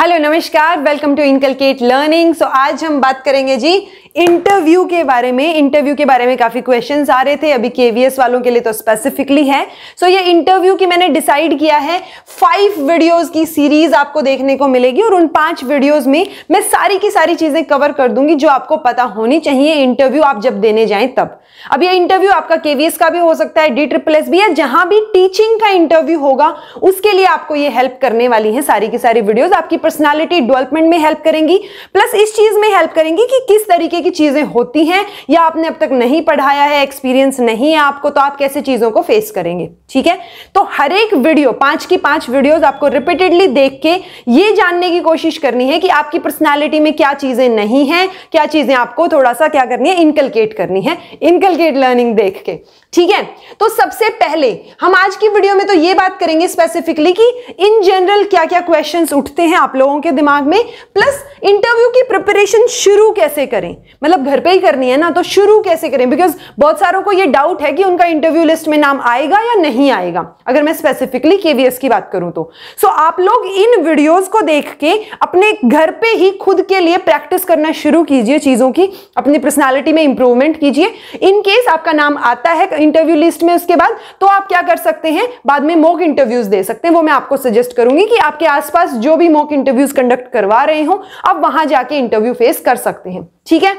Hello नमस्कार welcome to inculcate learning so आज हम बात करेंगे जी इंटरव्यू के बारे में इंटरव्यू के बारे में काफ़ी क्वेश्चन आ रहे थे अभी केवीएस वालों के लिए तो स्पेसिफिकली है सो so, ये इंटरव्यू की मैंने डिसाइड किया है फाइव वीडियोस की सीरीज़ आपको देखने को मिलेगी और उन पांच वीडियोस में मैं सारी की सारी चीज़ें कवर कर दूंगी जो आपको पता होनी चाहिए इंटरव्यू आप जब देने जाए तब अब यह इंटरव्यू आपका केवीएस का भी हो सकता है डी ट्रिपल एस भी या जहां भी टीचिंग का इंटरव्यू होगा उसके लिए आपको ये हेल्प करने वाली है सारी की सारी वीडियोज आपकी पर्सनैलिटी डेवलपमेंट में हेल्प करेंगी प्लस इस चीज में हेल्प करेंगी कि किस तरीके तरीके की चीज़ें होती हैं या आपने अब तक नहीं पढ़ाया है एक्सपीरियंस नहीं है आपको तो आप कैसे चीज़ों को फेस करेंगे ठीक है तो हर एक वीडियो पांच की पांच वीडियोज़ आपको रिपीटेडली देख के ये जानने की कोशिश करनी है कि आपकी पर्सनैलिटी में क्या चीज़ें नहीं है क्या चीज़ें आपको थोड़ा सा क्या करनी है इनकलकेट करनी है इनकलकेट लर्निंग देख के ठीक है तो सबसे पहले हम आज की वीडियो में तो ये बात करेंगे स्पेसिफिकली कि इन जनरल क्या क्या क्वेश्चंस उठते हैं आप लोगों के दिमाग में प्लस इंटरव्यू की प्रिपरेशन शुरू कैसे करें मतलब घर पे ही करनी है ना तो शुरू कैसे करें बिकॉज बहुत सारों को ये डाउट है कि उनका इंटरव्यू लिस्ट में नाम आएगा या नहीं आएगा अगर मैं स्पेसिफिकली केवीएस की बात करूं तो सो so, आप लोग इन वीडियोस को देख के अपने घर पे ही खुद के लिए प्रैक्टिस करना शुरू कीजिए चीजों की अपनी पर्सनैलिटी में इंप्रूवमेंट कीजिए इनकेस आपका नाम आता है इंटरव्यू लिस्ट में उसके बाद तो आप क्या कर सकते हैं बाद में मॉक इंटरव्यूज दे सकते हैं वो मैं आपको सजेस्ट करूंगी कि आपके आसपास जो भी मॉक इंटरव्यूज कंडक्ट करवा रहे हो आप वहां जाके इंटरव्यू फेस कर सकते हैं ठीक है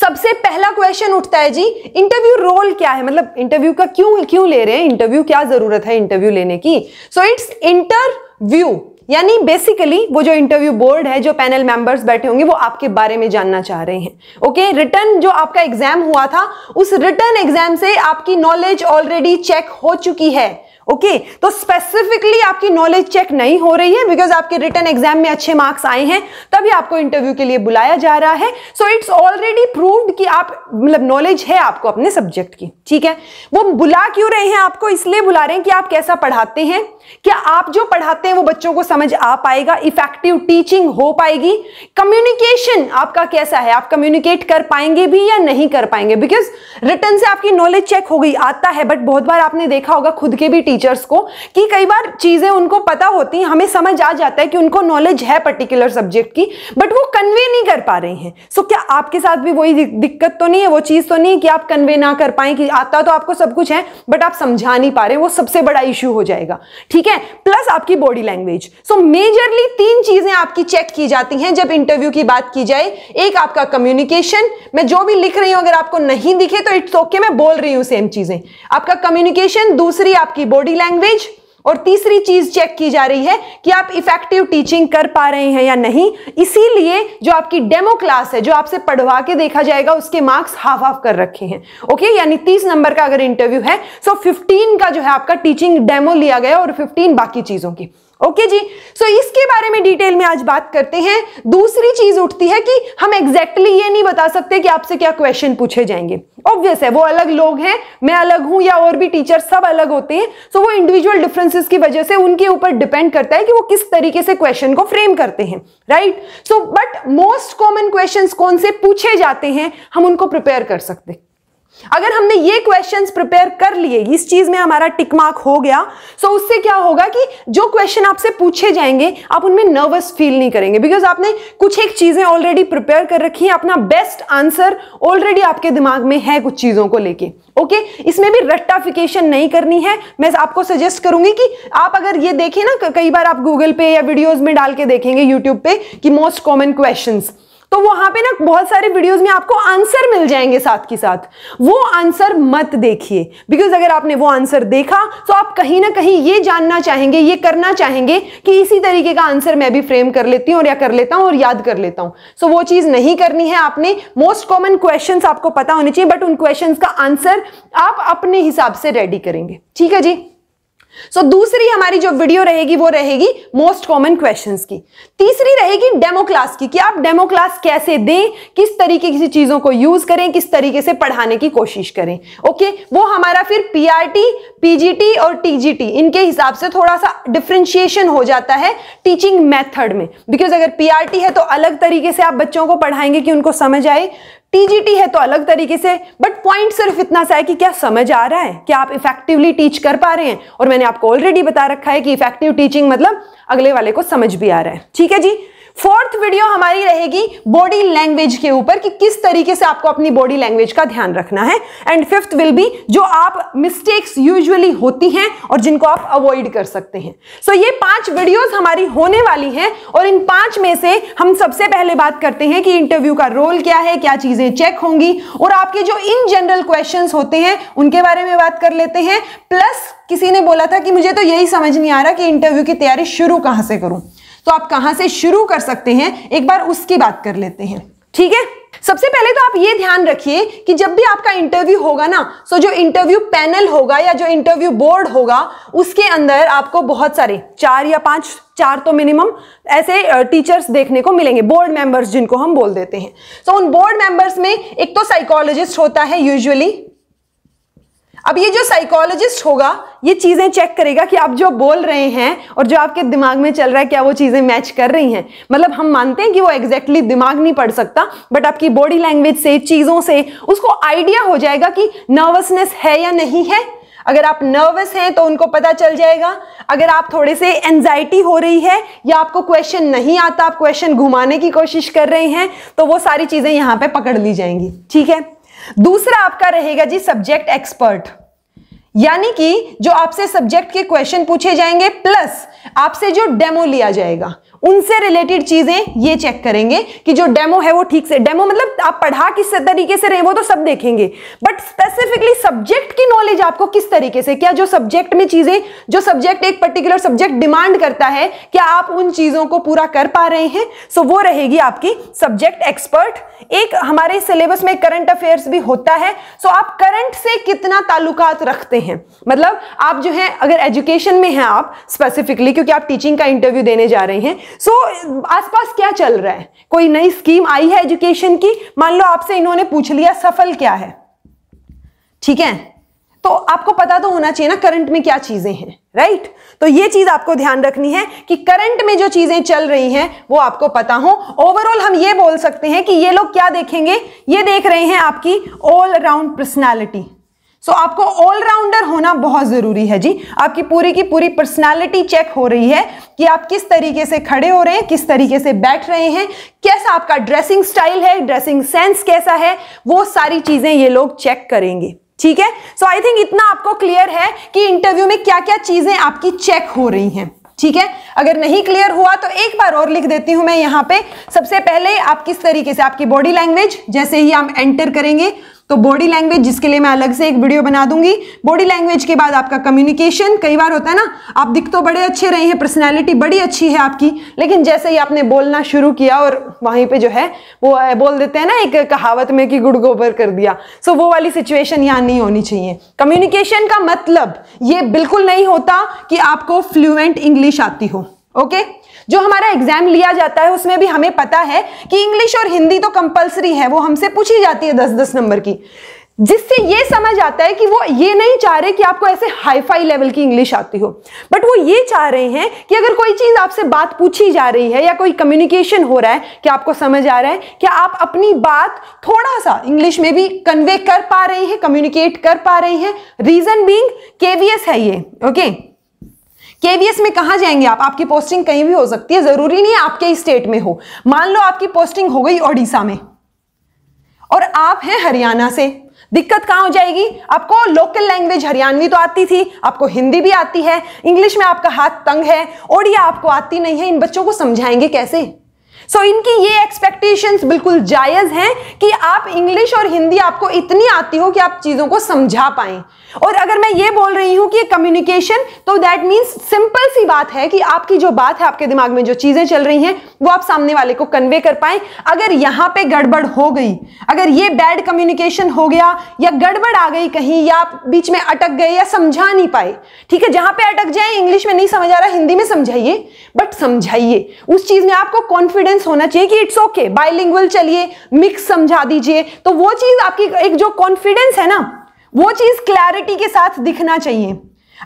सबसे पहला क्वेश्चन उठता है जी इंटरव्यू रोल क्या है मतलब इंटरव्यू का क्यों क्यों ले रहे हैं इंटरव्यू क्या जरूरत है इंटरव्यू लेने की सो इट्स इंटरव्यू यानी बेसिकली वो जो इंटरव्यू बोर्ड है जो पैनल मेंबर्स बैठे होंगे वो आपके बारे में जानना चाह रहे हैं ओके रिटर्न जो आपका एग्जाम हुआ था उस रिटर्न एग्जाम से आपकी नॉलेज ऑलरेडी चेक हो चुकी है ओके okay, तो स्पेसिफिकली आपकी नॉलेज चेक नहीं हो रही है बिकॉज आपके रिटर्न एग्जाम में अच्छे मार्क्स आए हैं तभी आपको इंटरव्यू के लिए बुलाया जा रहा है सो इट्स ऑलरेडी प्रूव्ड कि आप मतलब नॉलेज है आपको अपने सब्जेक्ट की ठीक है वो बुला क्यों रहे हैं आपको इसलिए बुला रहे हैं कि आप कैसा पढ़ाते हैं क्या आप जो पढ़ाते हैं वो बच्चों को समझ आ पाएगा इफेक्टिव टीचिंग हो पाएगी कम्युनिकेशन आपका कैसा है आप कम्युनिकेट कर पाएंगे भी या नहीं कर पाएंगे बिकॉज रिटर्न से आपकी नॉलेज चेक हो गई आता है बट बहुत बार आपने देखा होगा खुद के भी टीचर्स को कि कई बार चीज़ें उनको पता होती हैं हमें समझ आ जाता है कि उनको नॉलेज है पर्टिकुलर सब्जेक्ट की बट वो कन्वे नहीं कर पा रहे हैं सो so, क्या आपके साथ भी वही दिक्कत तो नहीं है वो चीज़ तो नहीं कि आप कन्वे ना कर पाए कि आता तो आपको सब कुछ है बट आप समझा नहीं पा रहे वो सबसे बड़ा इशू हो जाएगा ठीक है प्लस आपकी बॉडी लैंग्वेज सो मेजरली तीन चीज़ें आपकी चेक की जाती हैं जब इंटरव्यू की बात की जाए एक आपका कम्युनिकेशन मैं जो भी लिख रही हूं अगर आपको नहीं दिखे तो इट्स ओके okay, मैं बोल रही हूं सेम चीज़ें आपका कम्युनिकेशन दूसरी आपकी बॉडी बॉडी लैंग्वेज और तीसरी चीज चेक की जा रही है कि आप इफेक्टिव टीचिंग कर पा रहे हैं या नहीं इसीलिए जो आपकी डेमो क्लास है जो आपसे पढ़वा के देखा जाएगा उसके मार्क्स हाफ हाफ कर रखे हैं ओके यानी तीस नंबर का अगर इंटरव्यू है सो फिफ्टीन का जो है आपका टीचिंग डेमो लिया गया और फिफ्टीन बाकी चीजों की ओके okay जी सो so, इसके बारे में डिटेल में आज बात करते हैं दूसरी चीज उठती है कि हम एग्जैक्टली exactly ये नहीं बता सकते कि आपसे क्या क्वेश्चन पूछे जाएंगे ऑब्वियस है वो अलग लोग हैं मैं अलग हूं या और भी टीचर सब अलग होते हैं सो so, वो इंडिविजुअल डिफरेंसेस की वजह से उनके ऊपर डिपेंड करता है कि वो किस तरीके से क्वेश्चन को फ्रेम करते हैं right so but most common question कौन से पूछे जाते हैं हम उनको प्रिपेयर कर सकते अगर हमने ये क्वेश्चंस प्रिपेयर कर लिए इस चीज में हमारा टिक मार्क हो गया सो उससे क्या होगा कि जो क्वेश्चन आपसे पूछे जाएंगे आप उनमें नर्वस फील नहीं करेंगे बिकॉज आपने कुछ एक चीजें ऑलरेडी प्रिपेयर कर रखी है अपना बेस्ट आंसर ऑलरेडी आपके दिमाग में है कुछ चीजों को लेके ओके okay? इसमें भी रट्टाफिकेशन नहीं करनी है मैं आपको सजेस्ट करूंगी कि आप अगर ये देखें ना कई बार आप गूगल पे या वीडियोज में डाल के देखेंगे यूट्यूब पे कि मोस्ट कॉमन क्वेश्चन तो वहां पे ना बहुत सारे वीडियोस में आपको आंसर मिल जाएंगे साथ के साथ वो आंसर मत देखिए बिकॉज अगर आपने वो आंसर देखा तो आप कहीं ना कहीं ये जानना चाहेंगे ये करना चाहेंगे कि इसी तरीके का आंसर मैं भी फ्रेम कर लेती हूँ और या कर लेता हूँ और याद कर लेता हूँ सो so, वो चीज़ नहीं करनी है आपने मोस्ट कॉमन क्वेश्चन आपको पता होने चाहिए बट उन क्वेश्चन का आंसर आप अपने हिसाब से रेडी करेंगे ठीक है जी सो so, दूसरी हमारी जो वीडियो रहेगी वो रहेगी मोस्ट कॉमन क्वेश्चंस की तीसरी रहेगी डेमो क्लास की कि आप डेमो क्लास कैसे दें किस तरीके की चीजों को यूज करें किस तरीके से पढ़ाने की कोशिश करें ओके okay? वो हमारा फिर पीआरटी पीजीटी और टीजीटी इनके हिसाब से थोड़ा सा डिफ्रेंशिएशन हो जाता है टीचिंग मेथड में बिकॉज अगर पीआरटी है तो अलग तरीके से आप बच्चों को पढ़ाएंगे कि उनको समझ आए टीजीटी है तो अलग तरीके से बट पॉइंट सिर्फ इतना सा है कि क्या समझ आ रहा है क्या आप इफेक्टिवली टीच कर पा रहे हैं और मैंने आपको ऑलरेडी बता रखा है कि इफेक्टिव टीचिंग मतलब अगले वाले को समझ भी आ रहा है ठीक है जी फोर्थ वीडियो हमारी रहेगी बॉडी लैंग्वेज के ऊपर कि किस तरीके से आपको अपनी बॉडी लैंग्वेज का ध्यान रखना है एंड फिफ्थ विल बी जो आप मिस्टेक्स यूजुअली होती हैं और जिनको आप अवॉइड कर सकते हैं सो so, ये पांच वीडियोस हमारी होने वाली हैं और इन पांच में से हम सबसे पहले बात करते हैं कि इंटरव्यू का रोल क्या है क्या चीजें चेक होंगी और आपके जो इन जनरल क्वेश्चन होते हैं उनके बारे में बात कर लेते हैं प्लस किसी ने बोला था कि मुझे तो यही समझ नहीं आ रहा कि इंटरव्यू की तैयारी शुरू कहां से करूं तो आप कहां से शुरू कर सकते हैं एक बार उसकी बात कर लेते हैं ठीक है सबसे पहले तो आप ये ध्यान रखिए कि जब भी आपका इंटरव्यू होगा ना सो जो इंटरव्यू पैनल होगा या जो इंटरव्यू बोर्ड होगा उसके अंदर आपको बहुत सारे चार या पांच चार तो मिनिमम ऐसे टीचर्स देखने को मिलेंगे बोर्ड मेंबर्स जिनको हम बोल देते हैं सो so, उन बोर्ड मेंबर्स में एक तो साइकोलॉजिस्ट होता है यूजुअली अब ये जो साइकोलॉजिस्ट होगा ये चीज़ें चेक करेगा कि आप जो बोल रहे हैं और जो आपके दिमाग में चल रहा है क्या वो चीज़ें मैच कर रही हैं मतलब हम मानते हैं कि वो एग्जैक्टली exactly दिमाग नहीं पढ़ सकता बट आपकी बॉडी लैंग्वेज से चीज़ों से उसको आइडिया हो जाएगा कि नर्वसनेस है या नहीं है अगर आप नर्वस हैं तो उनको पता चल जाएगा अगर आप थोड़े से एनजाइटी हो रही है या आपको क्वेश्चन नहीं आता आप क्वेश्चन घुमाने की कोशिश कर रहे हैं तो वो सारी चीज़ें यहाँ पे पकड़ ली जाएंगी ठीक है दूसरा आपका रहेगा जी सब्जेक्ट एक्सपर्ट यानी कि जो आपसे सब्जेक्ट के क्वेश्चन पूछे जाएंगे प्लस आपसे जो डेमो लिया जाएगा उनसे रिलेटेड चीजें ये चेक करेंगे कि जो डेमो है वो ठीक से डेमो मतलब आप पढ़ा किस तरीके से रहे वो तो सब देखेंगे बट स्पेसिफिकली सब्जेक्ट की नॉलेज आपको किस तरीके से क्या जो सब्जेक्ट में चीजें जो सब्जेक्ट एक पर्टिकुलर सब्जेक्ट डिमांड करता है क्या आप उन चीजों को पूरा कर पा रहे हैं सो so, वो रहेगी आपकी सब्जेक्ट एक्सपर्ट एक हमारे सिलेबस में करंट अफेयर्स भी होता है सो so, आप करंट से कितना ताल्लुकात रखते हैं मतलब आप जो है अगर एजुकेशन में हैं आप स्पेसिफिकली क्योंकि आप टीचिंग का इंटरव्यू देने जा रहे हैं सो so, आसपास क्या चल रहा है कोई नई स्कीम आई है एजुकेशन की मान लो आपसे इन्होंने पूछ लिया सफल क्या है ठीक है तो आपको पता तो होना चाहिए ना करंट में क्या चीजें हैं राइट तो ये चीज आपको ध्यान रखनी है कि करंट में जो चीजें चल रही हैं वो आपको पता हो ओवरऑल हम ये बोल सकते हैं कि ये लोग क्या देखेंगे ये देख रहे हैं आपकी all around personality so so, आपको ऑलराउंडर होना बहुत ज़रूरी है जी आपकी पूरी की पूरी पर्सनालिटी चेक हो रही है कि आप किस तरीके से खड़े हो रहे हैं किस तरीके से बैठ रहे हैं कैसा आपका ड्रेसिंग स्टाइल है ड्रेसिंग सेंस कैसा है वो सारी चीज़ें ये लोग चेक करेंगे ठीक है सो आई थिंक इतना आपको क्लियर है कि इंटरव्यू में क्या क्या चीज़ें आपकी चेक हो रही हैं ठीक है अगर नहीं क्लियर हुआ तो एक बार और लिख देती हूँ मैं यहाँ पे सबसे पहले आप किस तरीके से आपकी बॉडी लैंग्वेज जैसे ही हम एंटर करेंगे तो बॉडी लैंग्वेज जिसके लिए मैं अलग से एक वीडियो बना दूंगी बॉडी लैंग्वेज के बाद आपका कम्युनिकेशन कई बार होता है ना आप दिख तो बड़े अच्छे रहे हैं पर्सनैलिटी बड़ी अच्छी है आपकी लेकिन जैसे ही आपने बोलना शुरू किया और वहीं पर जो है वो बोल देते हैं ना एक कहावत में कि गुड़ गोबर कर दिया सो वो वाली सिचुएशन यहाँ नहीं होनी चाहिए कम्युनिकेशन का मतलब ये बिल्कुल नहीं होता कि आपको फ्लुएंट इंग्लिश आती हो ओके okay? जो हमारा एग्जाम लिया जाता है उसमें भी हमें पता है कि इंग्लिश और हिंदी तो कंपलसरी है वो हमसे पूछी जाती है दस दस नंबर की जिससे ये समझ आता है कि वो ये नहीं चाह रहे कि आपको ऐसे हाईफाई लेवल की इंग्लिश आती हो बट वो ये चाह रहे हैं कि अगर कोई चीज़ आपसे बात पूछी जा रही है या कोई कम्युनिकेशन हो रहा है कि आपको समझ आ रहा है कि आप अपनी बात थोड़ा सा इंग्लिश में भी कन्वे कर पा रही हैं कम्युनिकेट कर पा रही हैं रीज़न बींग केवीएस है ये ओके okay? केवीएस में कहा जाएंगे आप आपकी पोस्टिंग कहीं भी हो सकती है जरूरी नहीं है आपके स्टेट में हो मान लो आपकी पोस्टिंग हो गई ओडिशा में और आप हैं हरियाणा से दिक्कत कहां हो जाएगी आपको लोकल लैंग्वेज हरियाणवी तो आती थी आपको हिंदी भी आती है इंग्लिश में आपका हाथ तंग है ओडिया आपको आती नहीं है इन बच्चों को समझाएंगे कैसे सो so, इनकी ये एक्सपेक्टेशंस बिल्कुल जायज़ हैं कि आप इंग्लिश और हिंदी आपको इतनी आती हो कि आप चीज़ों को समझा पाएं और अगर मैं ये बोल रही हूं कि कम्युनिकेशन तो दैट मीन्स सिंपल सी बात है कि आपकी जो बात है आपके दिमाग में जो चीजें चल रही हैं वो आप सामने वाले को कन्वे कर पाए अगर यहां पे गड़बड़ हो गई अगर ये बैड कम्युनिकेशन हो गया या गड़बड़ आ गई कहीं या आप बीच में अटक गए या समझा नहीं पाए ठीक है जहां पर अटक जाए इंग्लिश में नहीं समझ आ रहा हिंदी में समझाइए बट समझाइए उस चीज में आपको कॉन्फिडेंस होना चाहिए कि इट्स ओके बाइलिंगुअल चलिए मिक्स समझा दीजिए तो वो चीज आपकी एक जो कॉन्फिडेंस है ना वो चीज क्लैरिटी के साथ दिखना चाहिए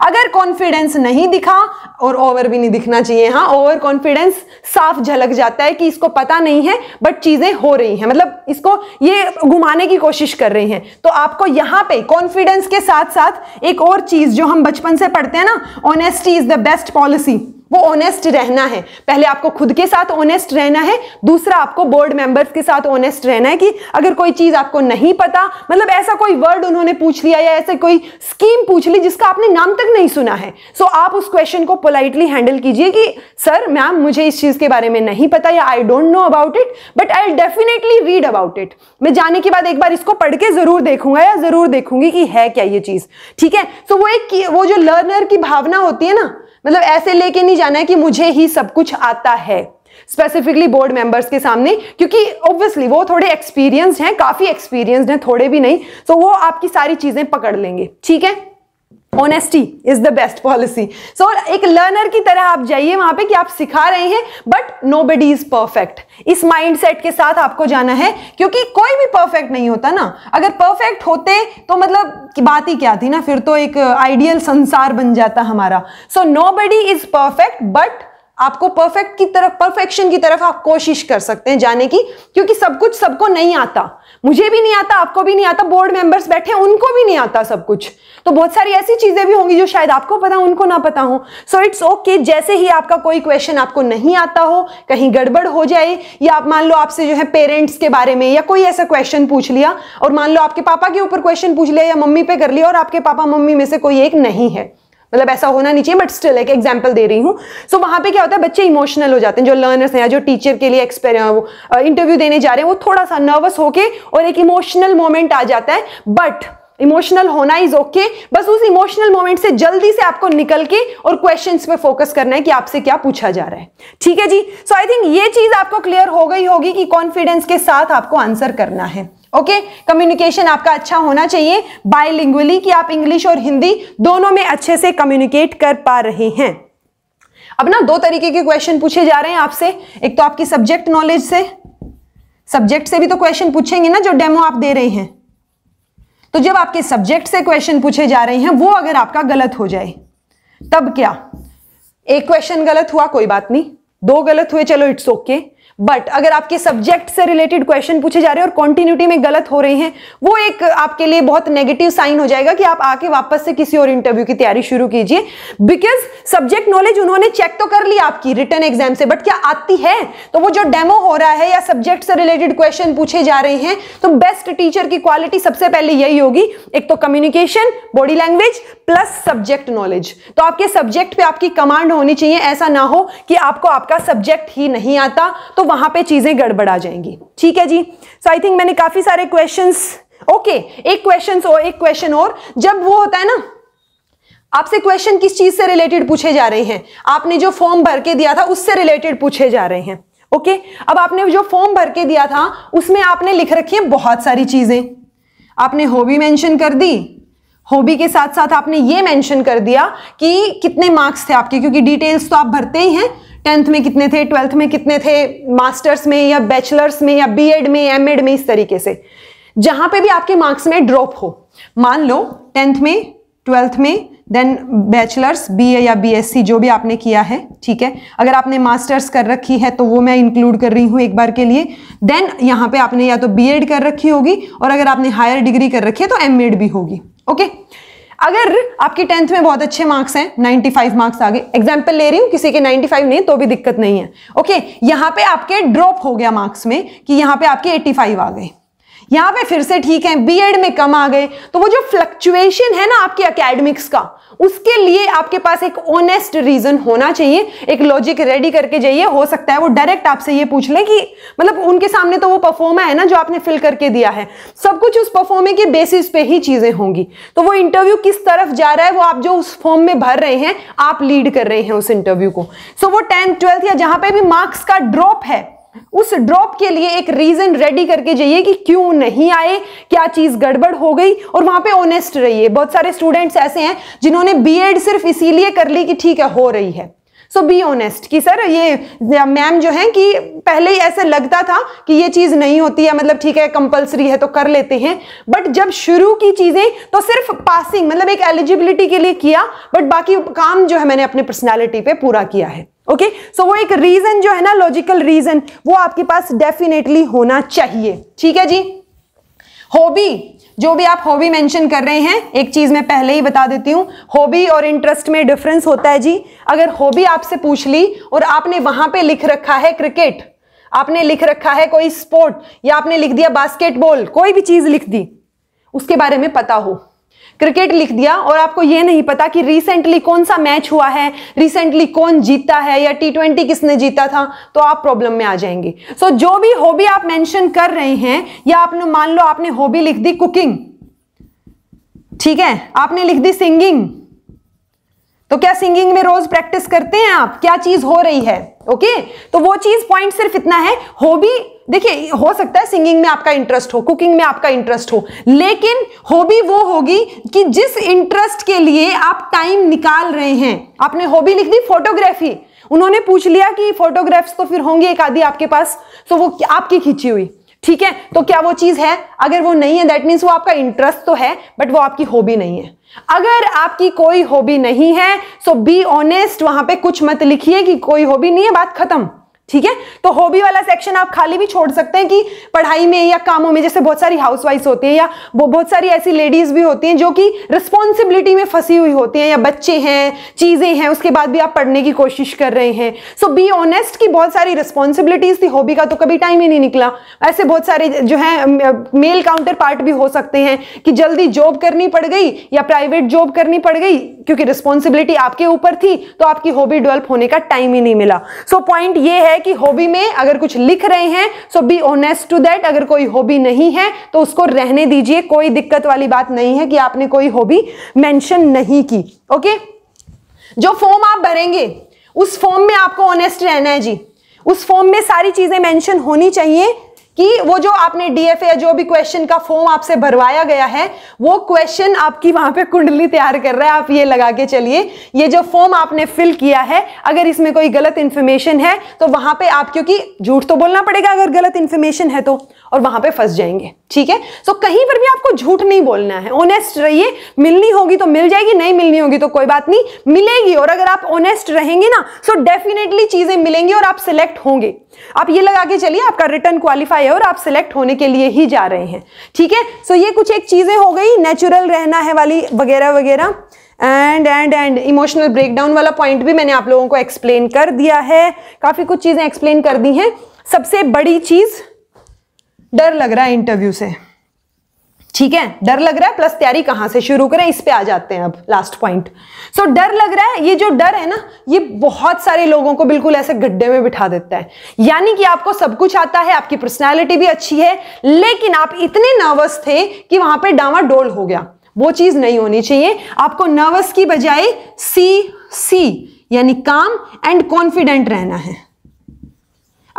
अगर कॉन्फिडेंस नहीं दिखा और ओवर भी नहीं दिखना चाहिए हाँ ओवर कॉन्फिडेंस साफ झलक जाता है कि इसको पता नहीं है बट चीज़ें हो रही हैं मतलब इसको ये घुमाने की कोशिश कर रही हैं तो आपको यहां पे कॉन्फिडेंस के साथ साथ एक और चीज़ जो हम बचपन से पढ़ते हैं ना honesty is the best policy वो ऑनेस्ट रहना है पहले आपको खुद के साथ ऑनेस्ट रहना है दूसरा आपको बोर्ड मेंबर्स के साथ ऑनेस्ट रहना है कि अगर कोई चीज़ आपको नहीं पता मतलब ऐसा कोई वर्ड उन्होंने पूछ लिया या ऐसे कोई स्कीम पूछ ली जिसका आपने नाम तक नहीं सुना है सो so, आप उस क्वेश्चन को पोलाइटली हैंडल कीजिए कि सर मैम मुझे इस चीज़ के बारे में नहीं पता या I don't know about it but I definitely read about it मैं जाने के बाद एक बार इसको पढ़ के ज़रूर देखूंगा या ज़रूर देखूंगी कि है क्या ये चीज़ ठीक है सो so, वो एक वो जो लर्नर की भावना होती है ना मतलब ऐसे लेके नहीं जाना है कि मुझे ही सब कुछ आता है स्पेसिफिकली बोर्ड मेंबर्स के सामने क्योंकि ऑब्वियसली वो थोड़े एक्सपीरियंस हैं काफ़ी एक्सपीरियंस हैं थोड़े भी नहीं तो वो आपकी सारी चीज़ें पकड़ लेंगे ठीक है honesty is the best policy so एक लर्नर की तरह आप जाइए वहां पे कि आप सिखा रहे हैं but nobody is perfect इस माइंडसेट के साथ आपको जाना है क्योंकि कोई भी परफेक्ट नहीं होता ना अगर परफेक्ट होते तो मतलब बात ही क्या थी ना फिर तो एक आइडियल संसार बन जाता हमारा so nobody is perfect but आपको परफेक्ट की तरफ परफेक्शन की तरफ आप कोशिश कर सकते हैं जाने की क्योंकि सब कुछ सबको नहीं आता मुझे भी नहीं आता आपको भी नहीं आता बोर्ड मेंबर्स बैठे उनको भी नहीं आता सब कुछ तो बहुत सारी ऐसी चीज़ें भी होंगी जो शायद आपको पता उनको ना पता हो सो इट्स ओके जैसे ही आपका कोई क्वेश्चन आपको नहीं आता हो कहीं गड़बड़ हो जाए या आप मान लो आपसे जो है पेरेंट्स के बारे में या कोई ऐसा क्वेश्चन पूछ लिया और मान लो आपके पापा के ऊपर क्वेश्चन पूछ लिया या मम्मी पे कर लिया और आपके पापा मम्मी में से कोई एक नहीं है मतलब ऐसा होना नहीं चाहिए बट स्टिल एक एग्जाम्पल दे रही हूँ सो so, वहाँ पे क्या होता है बच्चे इमोशनल हो जाते हैं जो लर्नर्स हैं या जो टीचर के लिए इंटरव्यू देने जा रहे हैं वो थोड़ा सा नर्वस होके और एक इमोशनल मोमेंट आ जाता है बट इमोशनल होना इज ओके okay, बस उस इमोशनल मोमेंट से जल्दी से आपको निकल के और क्वेश्चंस पे फोकस करना है कि आपसे क्या पूछा जा रहा है ठीक है जी सो आई थिंक ये चीज आपको क्लियर हो गई होगी कि कॉन्फिडेंस के साथ आपको आंसर करना है ओके okay? कम्युनिकेशन आपका अच्छा होना चाहिए बायलिंगुअली कि आप इंग्लिश और हिंदी दोनों में अच्छे से कम्युनिकेट कर पा रहे हैं अब ना दो तरीके के क्वेश्चन पूछे जा रहे हैं आपसे एक तो आपकी सब्जेक्ट नॉलेज से सब्जेक्ट से भी तो क्वेश्चन पूछेंगे ना जो डेमो आप दे रहे हैं तो जब आपके सब्जेक्ट से क्वेश्चन पूछे जा रहे हैं वो अगर आपका गलत हो जाए तब क्या एक क्वेश्चन गलत हुआ कोई बात नहीं दो गलत हुए चलो इट्स ओके okay. बट अगर आपके सब्जेक्ट से रिलेटेड क्वेश्चन पूछे जा रहे हैं और कॉन्टिन्यूटी में गलत हो रहे हैं वो एक आपके लिए बहुत नेगेटिव साइन हो जाएगा कि आप आके वापस से किसी और इंटरव्यू की तैयारी शुरू कीजिए बिकॉज सब्जेक्ट नॉलेज उन्होंने चेक तो कर ली आपकी रिटर्न एग्जाम से बट क्या आती है तो वो जो डेमो हो रहा है या सब्जेक्ट से रिलेटेड क्वेश्चन पूछे जा रहे हैं तो बेस्ट टीचर की क्वालिटी सबसे पहले यही होगी एक तो communication body language plus subject knowledge तो आपके सब्जेक्ट पे आपकी कमांड होनी चाहिए ऐसा ना हो कि आपको आपका सब्जेक्ट ही नहीं आता तो वहां पे चीजें गड़बड़ा जाएंगी ठीक है जी सो आई थिंक मैंने काफी सारे क्वेश्चन ओके okay, एक क्वेश्चन और एक क्वेश्चन और जब वो होता है ना आपसे क्वेश्चन किस चीज से रिलेटेड पूछे जा रहे हैं आपने जो फॉर्म भर के दिया था उससे रिलेटेड पूछे जा रहे हैं ओके okay? अब आपने जो फॉर्म भर के दिया था उसमें आपने लिख रखी है बहुत सारी चीजें आपने हॉबी मेंशन कर दी हॉबी के साथ साथ आपने ये मेंशन कर दिया कि कितने मार्क्स थे आपके क्योंकि डिटेल्स तो आप भरते ही हैं टेंथ में कितने थे ट्वेल्थ में कितने थे मास्टर्स में या बैचलर्स में या बीएड में एम में इस तरीके से जहां पे भी आपके मार्क्स में ड्रॉप हो मान लो टेंथ में ट्वेल्थ में देन बैचलर्स बी या बीएससी जो भी आपने किया है ठीक है अगर आपने मास्टर्स कर रखी है तो वो मैं इंक्लूड कर रही हूँ एक बार के लिए देन यहाँ पे आपने या तो बीएड कर रखी होगी और अगर आपने हायर डिग्री कर रखी है तो एमएड भी होगी ओके okay? अगर आपकी टेंथ में बहुत अच्छे मार्क्स हैं 95 मार्क्स आ गए एग्जाम्पल ले रही हूँ किसी के 95 नहीं तो भी दिक्कत नहीं है ओके यहाँ पे आपके ड्रॉप हो गया मार्क्स में कि यहाँ पे आपके 85 आ गए यहाँ पे फिर से ठीक है बीएड में कम आ गए तो वो जो फ्लक्चुएशन है ना आपके अकेडमिक्स का उसके लिए आपके पास एक ऑनेस्ट रीजन होना चाहिए एक लॉजिक रेडी करके जाइए हो सकता है वो डायरेक्ट आपसे ये पूछ ले कि मतलब उनके सामने तो वो परफॉर्मा है ना जो आपने फिल करके दिया है सब कुछ उस परफॉर्मे के बेसिस पे ही चीजें होंगी तो वो इंटरव्यू किस तरफ जा रहा है वो आप जो उस फॉर्म में भर रहे हैं आप लीड कर रहे हैं उस इंटरव्यू को सो so, वो टेंथ ट्वेल्थ या जहां पे भी मार्क्स का ड्रॉप है उस ड्रॉप के लिए एक रीजन रेडी करके जाइए कि क्यों नहीं आए क्या चीज गड़बड़ हो गई और वहां पे ऑनेस्ट रहिए बहुत सारे स्टूडेंट्स ऐसे हैं जिन्होंने बीएड सिर्फ इसीलिए कर ली कि ठीक है हो रही है सो बी ऑनेस्ट कि सर ये मैम जो है कि पहले ही ऐसा लगता था कि ये चीज़ नहीं होती है मतलब ठीक है कंपलसरी है तो कर लेते हैं बट जब शुरू की चीज़ें तो सिर्फ पासिंग मतलब एक एलिजिबिलिटी के लिए किया बट बाकी काम जो है मैंने अपने पर्सनैलिटी पे पूरा किया है ओके okay? सो so, वो एक रीजन जो है ना लॉजिकल रीजन वो आपके पास डेफिनेटली होना चाहिए ठीक है जी हॉबी जो भी आप हॉबी मेंशन कर रहे हैं एक चीज़ मैं पहले ही बता देती हूँ हॉबी और इंटरेस्ट में डिफरेंस होता है जी अगर हॉबी आपसे पूछ ली और आपने वहां पे लिख रखा है क्रिकेट आपने लिख रखा है कोई स्पोर्ट या आपने लिख दिया बास्केटबॉल कोई भी चीज़ लिख दी उसके बारे में पता हो क्रिकेट लिख दिया और आपको यह नहीं पता कि रिसेंटली कौन सा मैच हुआ है रिसेंटली कौन जीता है या टी ट्वेंटी किसने जीता था तो आप प्रॉब्लम में आ जाएंगे सो so, जो भी हॉबी आप मेंशन कर रहे हैं या आपने मान लो आपने हॉबी लिख दी कुकिंग ठीक है आपने लिख दी सिंगिंग तो क्या सिंगिंग में रोज प्रैक्टिस करते हैं आप क्या चीज हो रही है ओके okay? तो वो चीज पॉइंट सिर्फ इतना है हॉबी देखिए हो सकता है सिंगिंग में आपका इंटरेस्ट हो कुकिंग में आपका इंटरेस्ट हो लेकिन हॉबी वो होगी कि जिस इंटरेस्ट के लिए आप टाइम निकाल रहे हैं आपने हॉबी लिख दी फोटोग्राफी उन्होंने पूछ लिया कि फोटोग्राफ्स तो फिर होंगे एक आधी आपके पास तो वो आपकी खींची हुई ठीक है तो क्या वो चीज है अगर वो नहीं है दैट मीन्स वो आपका इंटरेस्ट तो है बट वो आपकी हॉबी नहीं है अगर आपकी कोई हॉबी नहीं है सो बी ऑनेस्ट वहां पे कुछ मत लिखिए कि कोई हॉबी नहीं है बात खत्म ठीक है तो हॉबी वाला सेक्शन आप खाली भी छोड़ सकते हैं कि पढ़ाई में या कामों में जैसे बहुत सारी वाइफ होती हैं या बहुत सारी ऐसी लेडीज भी होती हैं जो कि रिस्पॉन्सिबिलिटी में फंसी हुई होती हैं या बच्चे हैं चीज़ें हैं उसके बाद भी आप पढ़ने की कोशिश कर रहे हैं सो बी ऑनेस्ट की बहुत सारी रिस्पॉन्सिबिलिटीज थी हॉबी का तो कभी टाइम ही नहीं निकला ऐसे बहुत सारे जो है मेल काउंटर पार्ट भी हो सकते हैं कि जल्दी जॉब करनी पड़ गई या प्राइवेट जॉब करनी पड़ गई क्योंकि रिस्पॉन्सिबिलिटी आपके ऊपर थी तो आपकी हॉबी डेवलप होने का टाइम ही नहीं मिला सो पॉइंट ये है है कि हॉबी में अगर कुछ लिख रहे हैं so be honest to that अगर कोई हॉबी नहीं है तो उसको रहने दीजिए कोई दिक्कत वाली बात नहीं है कि आपने कोई हॉबी मेंशन नहीं की ओके जो फॉर्म आप भरेंगे उस फॉर्म में आपको ऑनेस्ट रहना है जी उस फॉर्म में सारी चीजें मेंशन होनी चाहिए कि वो जो आपने डीएफए या जो भी क्वेश्चन का फॉर्म आपसे भरवाया गया है वो क्वेश्चन आपकी वहां पे कुंडली तैयार कर रहा है आप ये लगा के चलिए ये जो फॉर्म आपने फिल किया है अगर इसमें कोई गलत इंफॉर्मेशन है तो वहां पे आप क्योंकि झूठ तो बोलना पड़ेगा अगर गलत इंफॉर्मेशन है तो और वहां पे फंस जाएंगे ठीक है सो कहीं पर भी आपको झूठ नहीं बोलना है ऑनेस्ट रहिए मिलनी होगी तो मिल जाएगी नहीं मिलनी होगी तो कोई बात नहीं मिलेगी और अगर आप ऑनेस्ट रहेंगे ना सो डेफिनेटली चीजें मिलेंगी और आप सिलेक्ट होंगे आप ये लगा के चलिए आपका रिटर्न क्वालिफाई है और आप सिलेक्ट होने के लिए ही जा रहे हैं ठीक है सो ये कुछ एक चीजें हो गई नेचुरल रहना है वाली वगैरह वगैरह and and and emotional breakdown वाला पॉइंट भी मैंने आप लोगों को एक्सप्लेन कर दिया है काफी कुछ चीजें एक्सप्लेन कर दी हैं सबसे बड़ी चीज़ डर लग रहा है इंटरव्यू से ठीक है डर लग रहा है प्लस तैयारी कहां से शुरू करें इस पे आ जाते हैं अब लास्ट पॉइंट सो डर लग रहा है ये जो डर है ना ये बहुत सारे लोगों को बिल्कुल ऐसे गड्ढे में बिठा देता है यानी कि आपको सब कुछ आता है आपकी पर्सनैलिटी भी अच्छी है लेकिन आप इतने नर्वस थे कि वहां पर डावा डोल हो गया वो चीज नहीं होनी चाहिए आपको नर्वस की बजाय सी सी यानी काम एंड कॉन्फिडेंट रहना है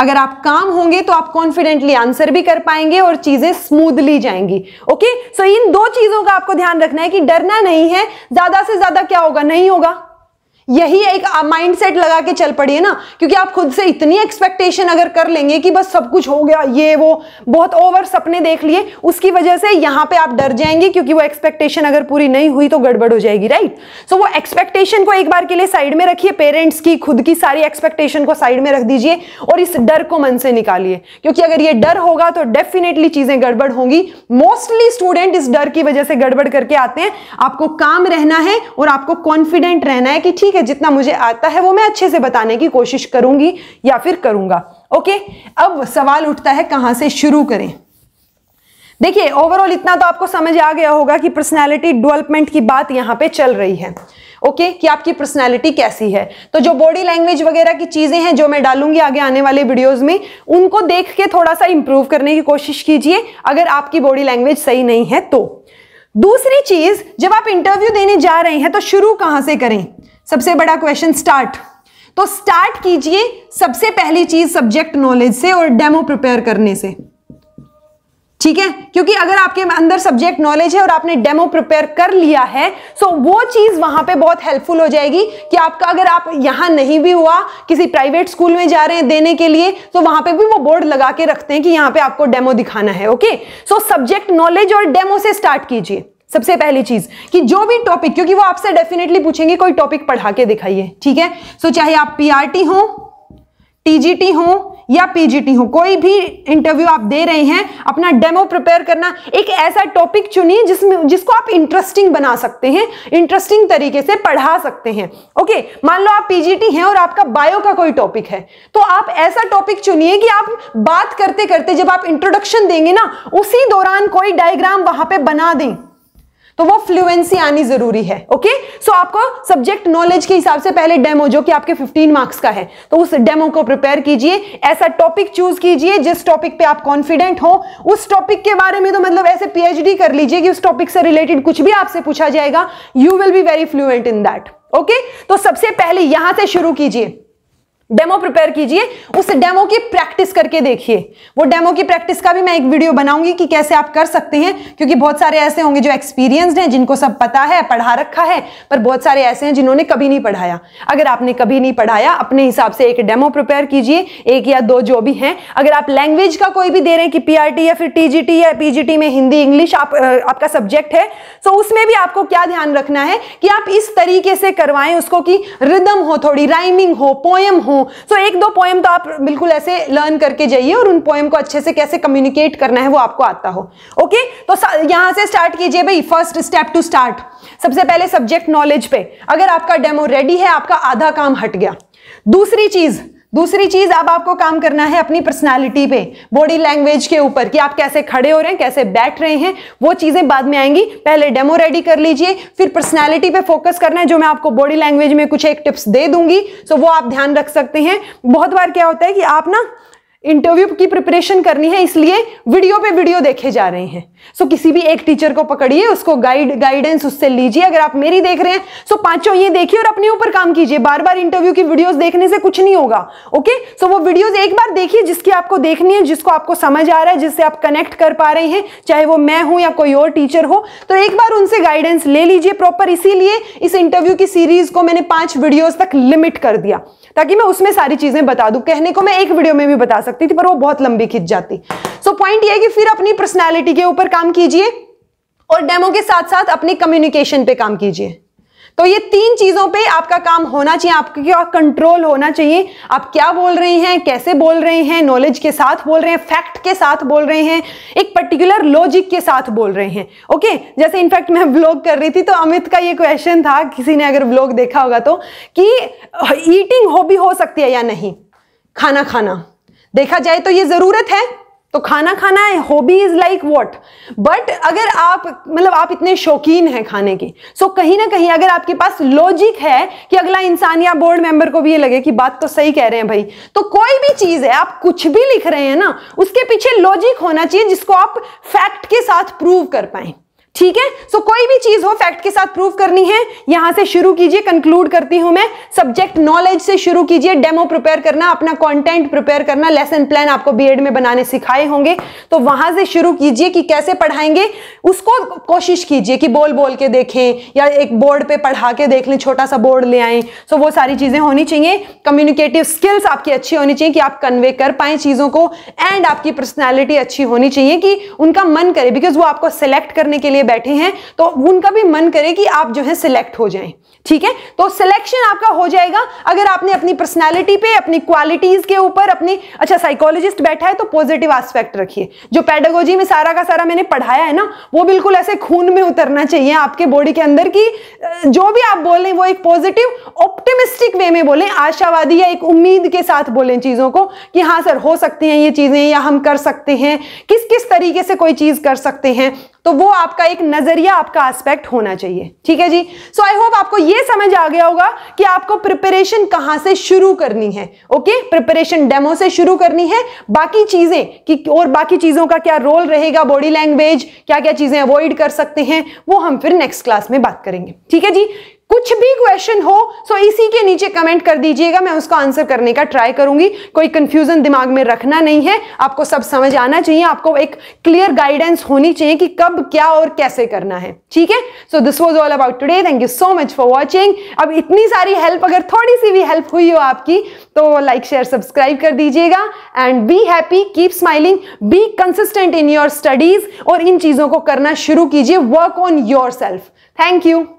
अगर आप काम होंगे तो आप कॉन्फिडेंटली आंसर भी कर पाएंगे और चीजें स्मूथली जाएंगी ओके सो so, इन दो चीजों का आपको ध्यान रखना है कि डरना नहीं है ज्यादा से ज्यादा क्या होगा नहीं होगा यही एक माइंडसेट लगा के चल पड़िए ना क्योंकि आप खुद से इतनी एक्सपेक्टेशन अगर कर लेंगे कि बस सब कुछ हो गया ये वो बहुत ओवर सपने देख लिए उसकी वजह से यहां पे आप डर जाएंगे क्योंकि वो एक्सपेक्टेशन अगर पूरी नहीं हुई तो गड़बड़ हो जाएगी राइट सो so, वो एक्सपेक्टेशन को एक बार के लिए साइड में रखिए पेरेंट्स की खुद की सारी एक्सपेक्टेशन को साइड में रख दीजिए और इस डर को मन से निकालिए क्योंकि अगर ये डर होगा तो डेफिनेटली चीजें गड़बड़ होंगी मोस्टली स्टूडेंट इस डर की वजह से गड़बड़ करके आते हैं आपको काम रहना है और आपको कॉन्फिडेंट रहना है कि ठीक है है जितना मुझे आता है वो मैं अच्छे से बताने की कोशिश करूंगी या फिर करूंगा ओके अब सवाल उठता है कहां से शुरू करें देखिए ओवरऑल इतना तो आपको समझ आ गया होगा कि पर्सनैलिटी डेवलपमेंट की बात यहां पर चल रही है ओके okay, कि आपकी पर्सनालिटी कैसी है तो जो बॉडी लैंग्वेज वगैरह की चीज़ें हैं जो मैं डालूंगी आगे आने वाले वीडियोस में उनको देख के थोड़ा सा इंप्रूव करने की कोशिश कीजिए अगर आपकी बॉडी लैंग्वेज सही नहीं है तो दूसरी चीज़ जब आप इंटरव्यू देने जा रहे हैं तो शुरू कहां से करें सबसे बड़ा क्वेश्चन स्टार्ट तो स्टार्ट कीजिए सबसे पहली चीज सब्जेक्ट नॉलेज से और डेमो प्रिपेयर करने से ठीक है क्योंकि अगर आपके अंदर सब्जेक्ट नॉलेज है और आपने डेमो प्रिपेयर कर लिया है सो वो चीज़ वहां पे बहुत हेल्पफुल हो जाएगी कि आपका अगर आप यहां नहीं भी हुआ किसी प्राइवेट स्कूल में जा रहे हैं देने के लिए तो वहां पे भी वो बोर्ड लगा के रखते हैं कि यहां पे आपको डेमो दिखाना है ओके सो सब्जेक्ट नॉलेज और डेमो से स्टार्ट कीजिए सबसे पहली चीज कि जो भी टॉपिक क्योंकि वो आपसे डेफिनेटली पूछेंगे कोई टॉपिक पढ़ा के दिखाइए ठीक है सो so, चाहे आप पीआरटी हो टीजीटी हो या पीजीटी हो कोई भी इंटरव्यू आप दे रहे हैं अपना डेमो प्रिपेयर करना एक ऐसा टॉपिक चुनिए जिसमें जिसको आप इंटरेस्टिंग बना सकते हैं इंटरेस्टिंग तरीके से पढ़ा सकते हैं ओके मान लो आप पीजीटी हैं और आपका बायो का कोई टॉपिक है तो आप ऐसा टॉपिक चुनिए कि आप बात करते करते जब आप इंट्रोडक्शन देंगे ना उसी दौरान कोई डायग्राम वहां पर बना दें तो वो फ्लुएंसी आनी जरूरी है ओके सो so, आपको सब्जेक्ट नॉलेज के हिसाब से पहले डेमो जो कि आपके 15 मार्क्स का है तो उस डेमो को प्रिपेयर कीजिए ऐसा टॉपिक चूज कीजिए जिस टॉपिक पे आप कॉन्फिडेंट हो उस टॉपिक के बारे में तो मतलब ऐसे पीएचडी कर लीजिए कि उस टॉपिक से रिलेटेड कुछ भी आपसे पूछा जाएगा you will be very fluent in that okay तो सबसे पहले यहां से शुरू कीजिए डेमो प्रिपेयर कीजिए उस डेमो की प्रैक्टिस करके देखिए वो डेमो की प्रैक्टिस का भी मैं एक वीडियो बनाऊंगी कि कैसे आप कर सकते हैं क्योंकि बहुत सारे ऐसे होंगे जो एक्सपीरियंस हैं जिनको सब पता है पढ़ा रखा है पर बहुत सारे ऐसे हैं जिन्होंने कभी नहीं पढ़ाया अगर आपने कभी नहीं पढ़ाया अपने हिसाब से एक डेमो प्रिपेयर कीजिए एक या दो जो भी हैं अगर आप लैंग्वेज का कोई भी दे रहे हैं कि पी या फिर टी या पी में हिंदी इंग्लिश आप, आपका सब्जेक्ट है सो तो उसमें भी आपको क्या ध्यान रखना है कि आप इस तरीके से करवाएं उसको कि रिदम हो थोड़ी राइमिंग हो पोएम हो हूँ सो so, एक दो पोएम तो आप बिल्कुल ऐसे लर्न करके जाइए और उन पोएम को अच्छे से कैसे कम्युनिकेट करना है वो आपको आता हो ओके तो यहाँ से स्टार्ट कीजिए भाई फर्स्ट स्टेप टू स्टार्ट सबसे पहले सब्जेक्ट नॉलेज पे अगर आपका डेमो रेडी है आपका आधा काम हट गया दूसरी चीज़ दूसरी चीज अब आपको काम करना है अपनी पर्सनालिटी पे बॉडी लैंग्वेज के ऊपर कि आप कैसे खड़े हो रहे हैं कैसे बैठ रहे हैं वो चीजें बाद में आएंगी पहले डेमो रेडी कर लीजिए फिर पर्सनालिटी पे फोकस करना है जो मैं आपको बॉडी लैंग्वेज में कुछ एक टिप्स दे दूंगी सो वो आप ध्यान रख सकते हैं बहुत बार क्या होता है कि आप ना इंटरव्यू की प्रिपरेशन करनी है इसलिए वीडियो पे वीडियो देखे जा रहे हैं सो so, किसी भी एक टीचर को पकड़िए उसको गाइड गाइडेंस उससे लीजिए अगर आप मेरी देख रहे हैं सो so, पांचों ये देखिए और अपने ऊपर काम कीजिए बार बार इंटरव्यू की वीडियोस देखने से कुछ नहीं होगा ओके सो so, वो वीडियोस एक बार देखिए जिसकी आपको देखनी है जिसको आपको समझ आ रहा है जिससे आप कनेक्ट कर पा रहे हैं चाहे वो मैं हूं या कोई और टीचर हो तो एक बार उनसे गाइडेंस ले लीजिए प्रॉपर इसीलिए इस इंटरव्यू की सीरीज को मैंने पांच वीडियोज तक लिमिट कर दिया ताकि मैं उसमें सारी चीजें बता दू कहने को मैं एक वीडियो में भी बता सकती थी पर वो बहुत लंबी खिंच जाती सो पॉइंट ये है कि फिर अपनी पर्सनैलिटी के ऊपर काम कीजिए और डेमो के साथ साथ अपनी कम्युनिकेशन पे काम कीजिए तो ये तीन चीजों पे आपका काम होना चाहिए आपके क्या कंट्रोल होना चाहिए आप क्या बोल रहे हैं कैसे बोल रहे हैं नॉलेज के साथ बोल रहे हैं फैक्ट के साथ बोल रहे हैं एक पर्टिकुलर लॉजिक के साथ बोल रहे हैं ओके जैसे इनफैक्ट मैं ब्लॉग कर रही थी तो अमित का ये क्वेश्चन था किसी ने अगर ब्लॉग देखा होगा तो कि ईटिंग हॉबी हो सकती है या नहीं खाना खाना देखा जाए तो ये जरूरत है तो खाना खाना है hobby is like what but अगर आप मतलब आप इतने शौकीन हैं खाने के सो so, कहीं ना कहीं अगर आपके पास लॉजिक है कि अगला इंसान या बोर्ड मेंबर को भी ये लगे कि बात तो सही कह रहे हैं भाई तो कोई भी चीज है आप कुछ भी लिख रहे हैं ना उसके पीछे लॉजिक होना चाहिए जिसको आप फैक्ट के साथ प्रूव कर पाए ठीक है सो कोई भी चीज हो फैक्ट के साथ प्रूव करनी है यहां से शुरू कीजिए कंक्लूड करती हूं मैं सब्जेक्ट नॉलेज से शुरू कीजिए डेमो प्रिपेयर करना अपना कंटेंट प्रिपेयर करना लेसन प्लान आपको बीएड में बनाने सिखाए होंगे तो वहां से शुरू कीजिए कि कैसे पढ़ाएंगे उसको कोशिश कीजिए कि बोल बोल के देखें या एक बोर्ड पर पढ़ा के देख लें छोटा सा बोर्ड ले आए सो वो सारी चीजें होनी चाहिए कम्युनिकेटिव स्किल्स आपकी अच्छी होनी चाहिए कि आप कन्वे कर पाए चीजों को एंड आपकी पर्सनैलिटी अच्छी होनी चाहिए कि उनका मन करे बिकॉज वो आपको सिलेक्ट करने के लिए लिए बैठे हैं तो उनका भी मन करे कि आप जो है सिलेक्ट हो जाएं ठीक है तो सिलेक्शन आपका हो जाएगा अगर आपने अपनी पर्सनालिटी पे अपनी क्वालिटीज के ऊपर अपनी अच्छा साइकोलॉजिस्ट बैठा है तो पॉजिटिव एस्पेक्ट रखिए जो पैडागोजी में सारा का सारा मैंने पढ़ाया है ना वो बिल्कुल ऐसे खून में उतरना चाहिए आपके बॉडी के अंदर की जो भी आप बोलें वो एक पॉजिटिव ऑप्टिमिस्टिक वे में बोलें आशावादी या एक उम्मीद के साथ बोलें चीज़ों को कि हाँ सर हो सकती हैं ये चीज़ें या हम कर सकते हैं किस किस तरीके से कोई चीज़ कर सकते हैं तो वो आपका एक नजरिया आपका एस्पेक्ट होना चाहिए ठीक है जी सो आई होप आपको ये समझ आ गया होगा कि आपको प्रिपरेशन कहां से शुरू करनी है ओके प्रिपरेशन डेमो से शुरू करनी है बाकी चीजें कि और बाकी चीजों का क्या रोल रहेगा बॉडी लैंग्वेज क्या क्या चीजें अवॉइड कर सकते हैं वो हम फिर नेक्स्ट क्लास में बात करेंगे ठीक है जी कुछ भी क्वेश्चन हो सो इसी के नीचे कमेंट कर दीजिएगा मैं उसका आंसर करने का ट्राई करूंगी कोई कंफ्यूजन दिमाग में रखना नहीं है आपको सब समझ आना चाहिए आपको एक क्लियर गाइडेंस होनी चाहिए कि कब क्या और कैसे करना है ठीक है so this was all about today thank you so much for watching अब इतनी सारी हेल्प अगर थोड़ी सी भी हेल्प हुई हो आपकी तो लाइक शेयर सब्सक्राइब कर दीजिएगा and be happy keep smiling be consistent in your studies और इन चीजों को करना शुरू कीजिए work on yourself thank you